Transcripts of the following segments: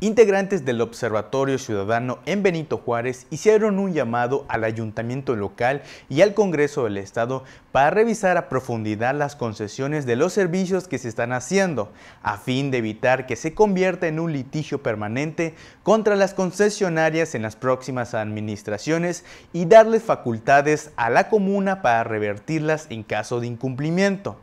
Integrantes del Observatorio Ciudadano en Benito Juárez hicieron un llamado al ayuntamiento local y al Congreso del Estado para revisar a profundidad las concesiones de los servicios que se están haciendo, a fin de evitar que se convierta en un litigio permanente contra las concesionarias en las próximas administraciones y darles facultades a la comuna para revertirlas en caso de incumplimiento.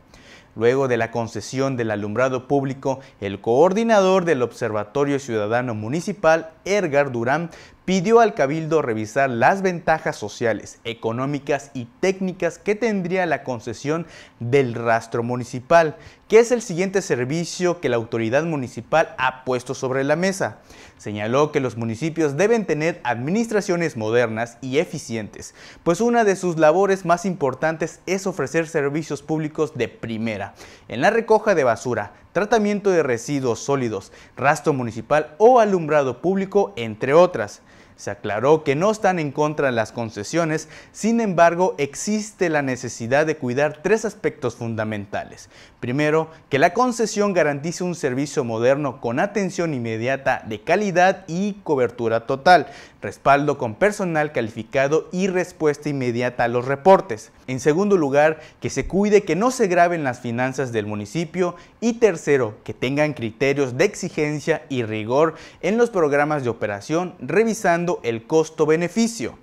Luego de la concesión del alumbrado público, el coordinador del Observatorio Ciudadano Municipal, Edgar Durán, pidió al cabildo revisar las ventajas sociales, económicas y técnicas que tendría la concesión del rastro municipal, que es el siguiente servicio que la autoridad municipal ha puesto sobre la mesa. Señaló que los municipios deben tener administraciones modernas y eficientes, pues una de sus labores más importantes es ofrecer servicios públicos de primera, en la recoja de basura, tratamiento de residuos sólidos, rastro municipal o alumbrado público, entre otras. Se aclaró que no están en contra de las concesiones, sin embargo existe la necesidad de cuidar tres aspectos fundamentales. Primero, que la concesión garantice un servicio moderno con atención inmediata de calidad y cobertura total, respaldo con personal calificado y respuesta inmediata a los reportes. En segundo lugar, que se cuide que no se graben las finanzas del municipio y tercero, que tengan criterios de exigencia y rigor en los programas de operación, revisando el costo-beneficio.